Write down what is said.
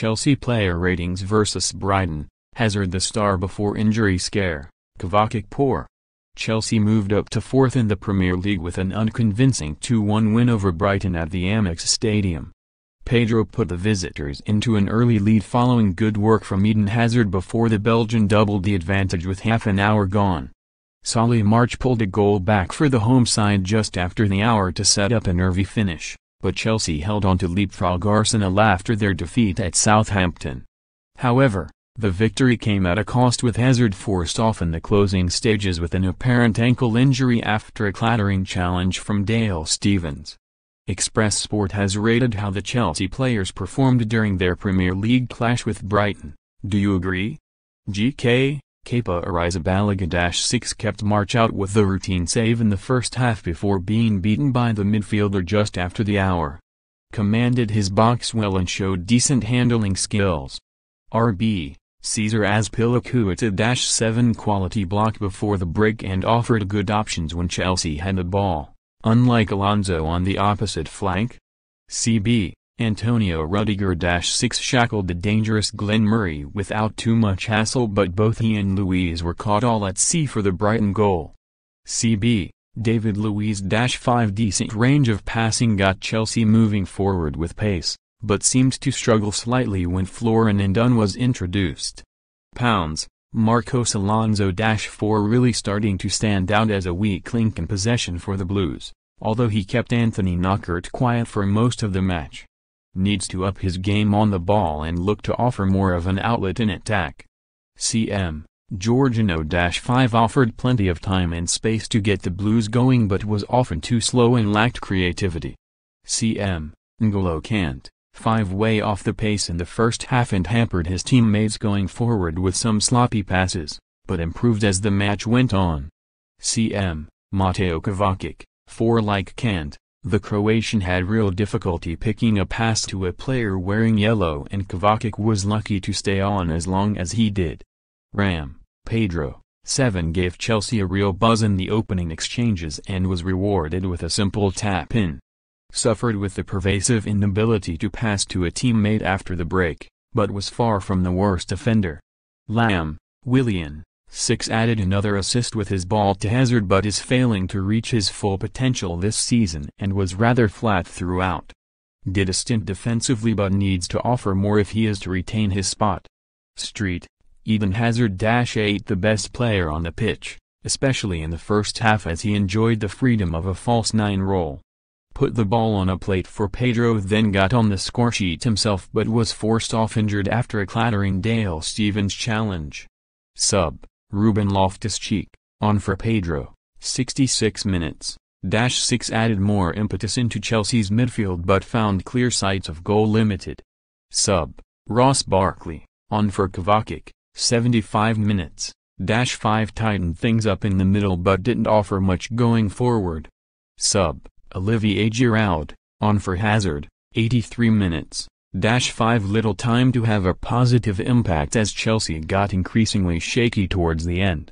Chelsea player ratings versus Brighton, Hazard the star before injury scare, Kovacic poor. Chelsea moved up to fourth in the Premier League with an unconvincing 2-1 win over Brighton at the Amex Stadium. Pedro put the visitors into an early lead following good work from Eden Hazard before the Belgian doubled the advantage with half an hour gone. Solly March pulled a goal back for the home side just after the hour to set up a nervy finish but Chelsea held on to leapfrog Arsenal after their defeat at Southampton. However, the victory came at a cost with Hazard forced off in the closing stages with an apparent ankle injury after a clattering challenge from Dale Stevens. Express Sport has rated how the Chelsea players performed during their Premier League clash with Brighton. Do you agree? GK Kepa Arrizabalaga-6 kept March out with the routine save in the first half before being beaten by the midfielder just after the hour. Commanded his box well and showed decent handling skills. RB, Caesar Azpilicueta-7 quality block before the break and offered good options when Chelsea had the ball, unlike Alonso on the opposite flank. CB, Antonio Rudiger-6 shackled the dangerous Glenn Murray without too much hassle but both he and Louise were caught all at sea for the Brighton goal. CB, David Louise-5 decent range of passing got Chelsea moving forward with pace, but seemed to struggle slightly when Florin and Dunn was introduced. Pounds, Marcos Alonso-4 really starting to stand out as a weak link in possession for the Blues, although he kept Anthony Knockert quiet for most of the match needs to up his game on the ball and look to offer more of an outlet in attack. CM, Giorgino-5 offered plenty of time and space to get the Blues going but was often too slow and lacked creativity. CM, N'Golo Kant, 5 way off the pace in the first half and hampered his teammates going forward with some sloppy passes, but improved as the match went on. CM, Mateo Kovacic, 4 like Kant, the Croatian had real difficulty picking a pass to a player wearing yellow and Kovacic was lucky to stay on as long as he did. Ram, Pedro, 7 gave Chelsea a real buzz in the opening exchanges and was rewarded with a simple tap-in. Suffered with the pervasive inability to pass to a teammate after the break, but was far from the worst offender. Lamb, Willian, 6 added another assist with his ball to Hazard but is failing to reach his full potential this season and was rather flat throughout. Did a stint defensively but needs to offer more if he is to retain his spot. Street, Eden Hazard-8 the best player on the pitch, especially in the first half as he enjoyed the freedom of a false 9 role put the ball on a plate for Pedro then got on the score sheet himself but was forced off injured after a clattering Dale Stevens challenge. Sub Ruben Loftus-Cheek, on for Pedro, 66 minutes. Dash 6 added more impetus into Chelsea's midfield but found clear sights of goal limited. Sub, Ross Barkley, on for Kovacic, 75 minutes. Dash 5 tightened things up in the middle but didn't offer much going forward. Sub, Olivier Giroud, on for Hazard, 83 minutes. Dash 5 little time to have a positive impact as Chelsea got increasingly shaky towards the end.